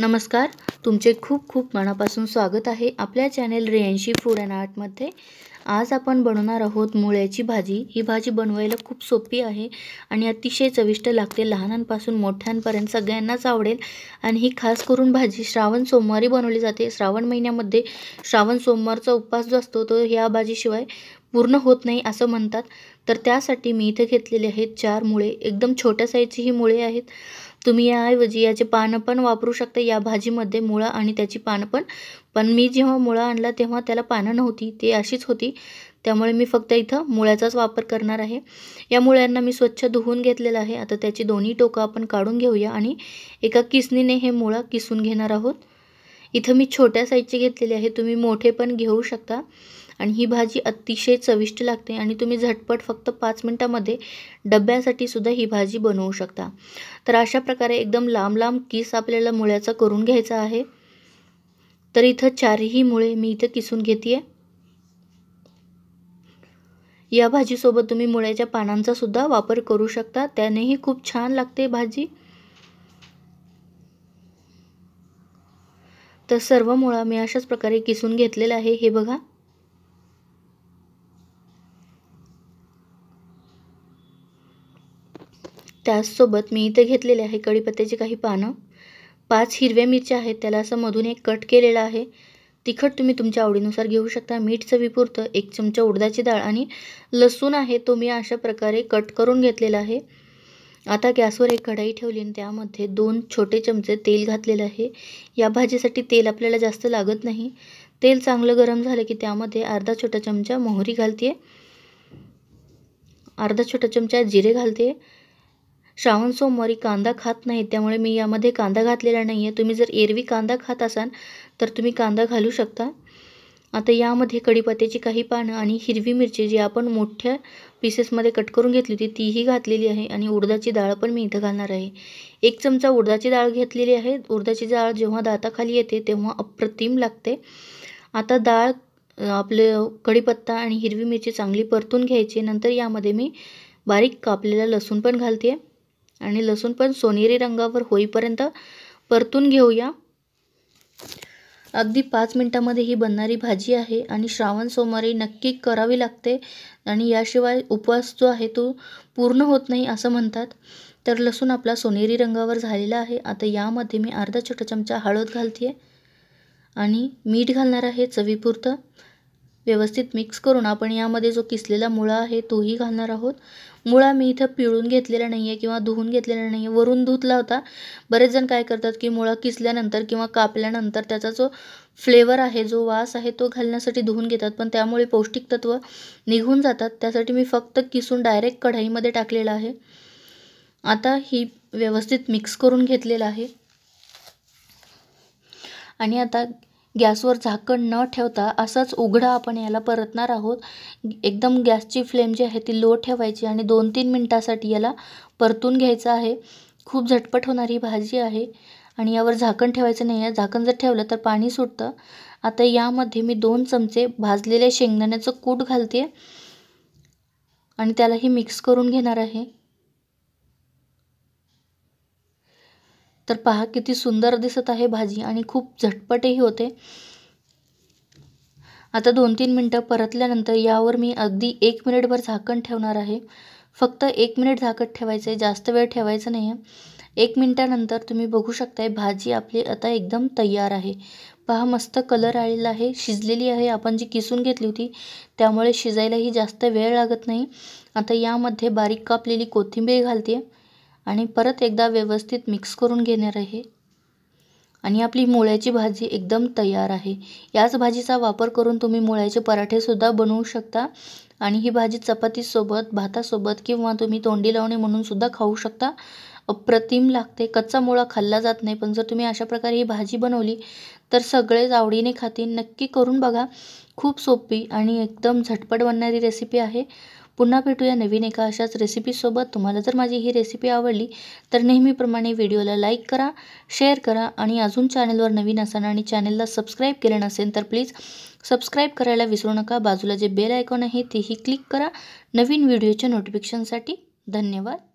नमस्कार तुमचे खूप खूप मनापासून स्वागत आहे आपल्या चॅनेल रेयांशी फूड अँड आर्टमध्ये आज आपण बनवणार आहोत मुळ्याची भाजी ही भाजी बनवायला खूप सोपी आहे आणि अतिशय चविष्ट लागते लहानांपासून मोठ्यांपर्यंत सगळ्यांनाच आवडेल आणि ही खास करून भाजी श्रावण सोमवारी बनवली जाते श्रावण महिन्यामध्ये श्रावण सोमवारचा उपवास जो असतो तो ह्या भाजीशिवाय पूर्ण होत नाही असं म्हणतात तर त्यासाठी मी इथे घेतलेले आहेत चार मुळे एकदम छोट्या साईजची ही मुळे आहेत तुम्ही याऐवजी याचे पानं पण वापरू शकता या भाजीमध्ये मुळा आणि त्याची पानं पण पण मी जेव्हा मुळा आणला तेव्हा त्याला पानं नव्हती ते अशीच होती त्यामुळे मी फक्त इथं मुळ्याचाच वापर करणार आहे या मुळ्यांना मी स्वच्छ धुवून घेतलेलं आहे आता त्याची दोन्ही टोकं आपण काढून घेऊया आणि एका किसनीने हे मुळा किसून घेणार आहोत इथं मी छोट्या साईजचे घेतलेले आहे तुम्ही मोठे पण घेऊ शकता आणि ही भाजी अतिशय चविष्ट लागते आणि तुम्ही झटपट फक्त पाच मिनटामध्ये डब्यासाठी सुद्धा ही भाजी बनवू शकता तर अशा प्रकारे एकदम लांब लांब किस आपल्याला मुळ्याचा करून घ्यायचा आहे तर इथं चारही मुळे मी इथं किसून घेते आहे या भाजीसोबत तुम्ही मुळ्याच्या पानांचा सुद्धा वापर करू शकता त्यानेही खूप छान लागते भाजी तर सर्व मुळा मी अशाच प्रकारे किसून घेतलेला आहे हे बघा त्याचसोबत मी इथे घेतलेले आहे कढीपत्त्याची काही पानं पाच हिरव्या मिरच्या आहेत त्याला असं मधून एक कट केलेलं आहे तिखट तुम्ही तुमच्या आवडीनुसार घेऊ शकता मीठ चवीपुरतं एक चमचा उडदाची डाळ आणि लसूण आहे तो मी अशा प्रकारे कट करून घेतलेला आहे आता गॅसवर एक कढाई ठेवली आणि त्यामध्ये दोन छोटे चमचे तेल घातलेलं आहे या भाजीसाठी तेल आपल्याला जास्त लागत नाही तेल चांगलं गरम झालं की त्यामध्ये अर्धा छोटा चमचा मोहरी घालते अर्धा छोटा चमचा जिरे घालते श्रावण सोमवारी कांदा खात नाही त्यामुळे मी यामध्ये कांदा घातलेला नाही आहे तुम्ही जर एरवी कांदा खात असाल तर तुम्ही कांदा घालू शकता आता यामध्ये कढीपत्त्याची काही पानं आणि हिरवी मिरची जी आपण मोठ्या पीसेसमध्ये कट करून घेतली होती तीही घातलेली आहे आणि उडदाची डाळ पण मी इथं घालणार आहे एक चमचा उडदाची डाळ घेतलेली आहे उडदाची डाळ जेव्हा दाताखाली येते तेव्हा अप्रतिम लागते आता डाळ आपलं कढीपत्ता आणि हिरवी मिरची चांगली परतून घ्यायची नंतर यामध्ये मी बारीक कापलेला लसूण पण घालते आणि लसूण पण सोनेरी रंगावर होईपर्यंत परतून घेऊया अगदी पाच मिनटामध्ये ही बनणारी भाजी आहे आणि श्रावण सोमवारी नक्की करावी लागते आणि याशिवाय उपवास जो आहे तो पूर्ण होत नाही असं म्हणतात तर लसूण आपला सोनेरी रंगावर झालेला आहे आता यामध्ये मी अर्धा छोटा चमचा हळद घालते आणि मीठ घालणार आहे चवीपुरतं व्यवस्थित मिक्स करून आपण यामध्ये जो किसलेला मुळा आहे तोही घालणार आहोत मुळा मी इथं पिळून घेतलेला नाही आहे किंवा धुवून घेतलेला नाही आहे वरून धुतला होता बरेच जण काय करतात की मुळा किसल्यानंतर किंवा कापल्यानंतर त्याचा जो फ्लेवर आहे जो वास आहे तो घालण्यासाठी धुवून घेतात पण त्यामुळे पौष्टिक तत्त्व निघून जातात त्यासाठी मी फक्त किसून डायरेक्ट कढाईमध्ये टाकलेला आहे आता ही व्यवस्थित मिक्स करून घेतलेलं आहे आणि आता गॅसवर झाकण न ठेवता असंच उघडा आपण याला परतणार आहोत एकदम गॅसची फ्लेम जी आहे ती लो ठेवायची आणि दोन तीन मिनटासाठी याला परतून घ्यायचं आहे खूप झटपट होणारी भाजी आहे आणि यावर झाकण ठेवायचं नाही आहे झाकण जर ठेवलं तर पाणी सुटतं आता यामध्ये मी दोन चमचे भाजलेल्या शेंगदाण्याचं कूट घालते आणि त्यालाही मिक्स करून घेणार आहे तर पहा किती सुंदर दिसत आहे भाजी आणि खूप झटपटही होते आता दोन तीन मिनटं परतल्यानंतर यावर मी अगदी एक मिनिटभर झाकण ठेवणार आहे फक्त एक मिनिट झाकण ठेवायचं आहे जास्त वेळ ठेवायचं नाही आहे एक मिनटानंतर तुम्ही बघू शकताय भाजी आपली आता एकदम तयार आहे पहा मस्त कलर आलेला आहे शिजलेली आहे आपण जी किसून घेतली होती त्यामुळे शिजायलाही जास्त वेळ लागत नाही आता यामध्ये बारीक कापलेली कोथिंबीर घालते आणि परत एकदा व्यवस्थित मिक्स करून घेणार आहे आणि आपली मुळ्याची भाजी एकदम तयार आहे याच भाजीचा वापर करून तुम्ही मुळ्याचे पराठेसुद्धा बनवू शकता आणि ही भाजी चपातीसोबत भातासोबत किंवा तुम्ही तोंडी लावणे म्हणूनसुद्धा खाऊ शकता अप्रतिम लागते कच्चा मुळा खाल्ला जात नाही पण जर तुम्ही अशा प्रकारे ही भाजी बनवली तर सगळेच आवडीने खातील नक्की करून बघा खूप सोपी आणि एकदम झटपट बनणारी रेसिपी आहे पुन्हा भेटूया नवीन एका अशाच रेसिपीसोबत तुम्हाला जर माझी ही रेसिपी आवडली तर नेहमीप्रमाणे व्हिडिओला लाईक करा शेअर करा आणि अजून चॅनलवर नवीन असाल आणि चॅनलला सबस्क्राईब केलं नसेल तर प्लीज सबस्क्राईब करायला विसरू नका बाजूला जे बेल आयकॉन आहे तेही क्लिक करा नवीन व्हिडिओच्या नोटिफिकेशनसाठी धन्यवाद